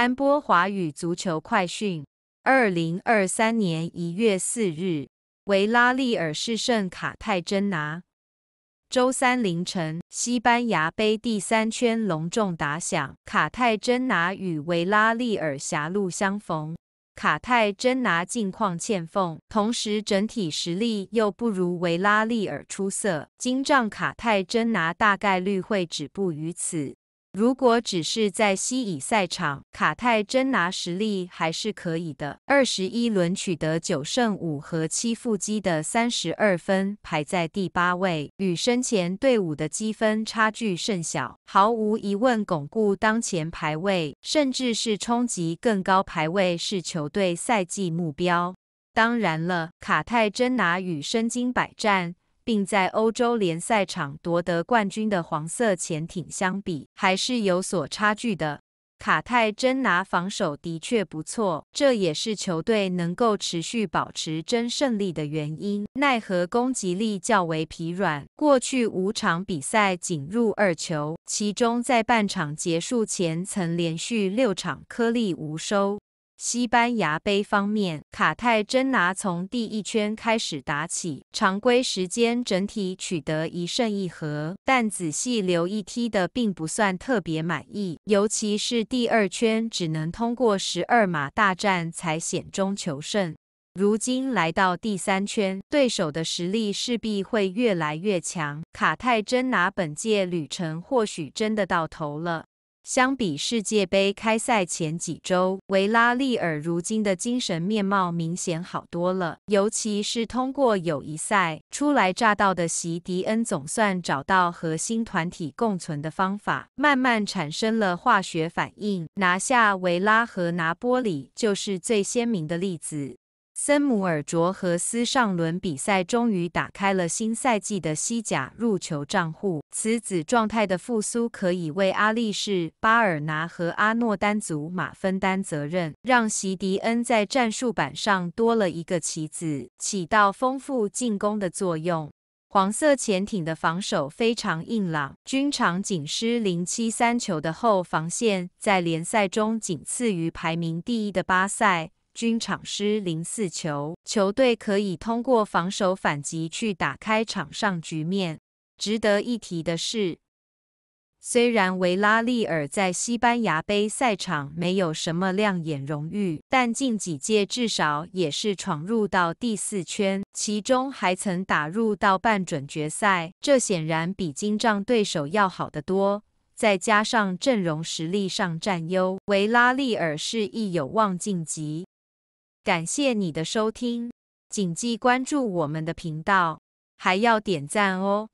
安波华语足球快讯：二零二三年一月四日，维拉利尔是圣卡泰真拿。周三凌晨，西班牙杯第三圈隆重打响，卡泰真拿与维拉利尔狭路相逢。卡泰真拿近况欠奉，同时整体实力又不如维拉利尔出色，金仗卡泰真拿大概率会止步于此。如果只是在西乙赛场，卡泰真拿实力还是可以的。二十一轮取得九胜五和七负积的三十二分，排在第八位，与生前队伍的积分差距甚小。毫无疑问，巩固当前排位，甚至是冲击更高排位，是球队赛季目标。当然了，卡泰真拿与身经百战。并在欧洲联赛场夺得冠军的黄色潜艇相比，还是有所差距的。卡泰真拿防守的确不错，这也是球队能够持续保持真胜利的原因。奈何攻击力较为疲软，过去五场比赛仅入二球，其中在半场结束前曾连续六场颗粒无收。西班牙杯方面，卡泰真拿从第一圈开始打起，常规时间整体取得一胜一和，但仔细留意踢的并不算特别满意，尤其是第二圈只能通过十二码大战才险中求胜。如今来到第三圈，对手的实力势必会越来越强，卡泰真拿本届旅程或许真的到头了。相比世界杯开赛前几周，维拉利尔如今的精神面貌明显好多了。尤其是通过友谊赛，初来乍到的席迪恩总算找到和新团体共存的方法，慢慢产生了化学反应。拿下维拉和拿波里就是最鲜明的例子。森姆尔卓和斯上轮比赛终于打开了新赛季的西甲入球账户。此子状态的复苏可以为阿利士巴尔拿和阿诺丹祖马分担责任，让席迪恩在战术板上多了一个棋子，起到丰富进攻的作用。黄色潜艇的防守非常硬朗，均场仅失零七三球的后防线，在联赛中仅次于排名第一的巴塞。军场失零四球，球队可以通过防守反击去打开场上局面。值得一提的是，虽然维拉利尔在西班牙杯赛场没有什么亮眼荣誉，但近几届至少也是闯入到第四圈，其中还曾打入到半准决赛，这显然比金仗对手要好得多。再加上阵容实力上占优，维拉利尔是亦有望晋级。感谢你的收听，谨记关注我们的频道，还要点赞哦。